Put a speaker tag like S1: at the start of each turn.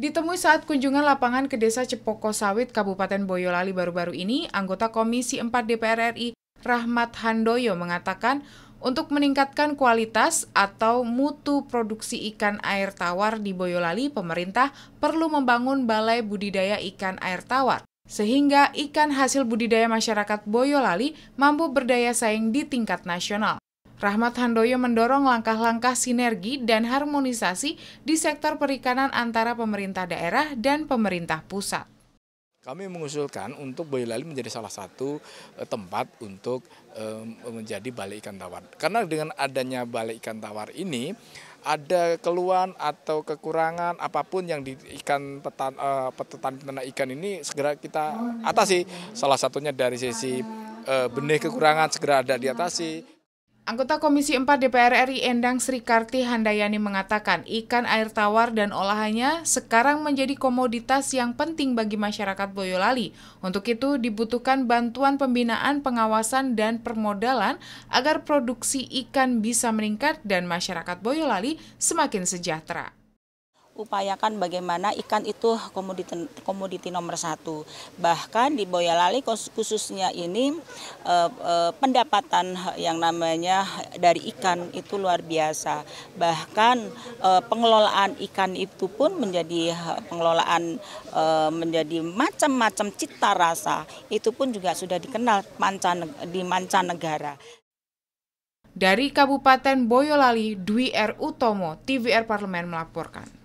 S1: Ditemui saat kunjungan lapangan ke Desa Cepoko Sawit, Kabupaten Boyolali baru-baru ini, anggota Komisi 4 DPR RI Rahmat Handoyo mengatakan untuk meningkatkan kualitas atau mutu produksi ikan air tawar di Boyolali, pemerintah perlu membangun balai budidaya ikan air tawar sehingga ikan hasil budidaya masyarakat Boyolali mampu berdaya saing di tingkat nasional. Rahmat Handoyo mendorong langkah-langkah sinergi dan harmonisasi di sektor perikanan antara pemerintah daerah dan pemerintah pusat.
S2: Kami mengusulkan untuk Boyolali menjadi salah satu eh, tempat untuk eh, menjadi balai ikan tawar. Karena dengan adanya balai ikan tawar ini, ada keluhan atau kekurangan apapun yang di ikan petan eh, petan peternak ikan ini segera kita atasi. Salah satunya dari sisi benih kekurangan segera ada diatasi.
S1: Anggota Komisi 4 DPR RI Endang Sri Karti Handayani mengatakan ikan air tawar dan olahannya sekarang menjadi komoditas yang penting bagi masyarakat Boyolali. Untuk itu dibutuhkan bantuan pembinaan, pengawasan, dan permodalan agar produksi ikan bisa meningkat dan masyarakat Boyolali semakin sejahtera
S3: upayakan bagaimana ikan itu komoditi, komoditi nomor satu. Bahkan di Boyolali khususnya ini eh, eh, pendapatan yang namanya dari ikan itu luar biasa. Bahkan eh, pengelolaan ikan itu pun menjadi pengelolaan eh, menjadi macam-macam cita rasa. Itu pun juga sudah dikenal mancaneg di mancanegara.
S1: Dari Kabupaten Boyolali, Dwi R. Utomo, TVR Parlemen melaporkan.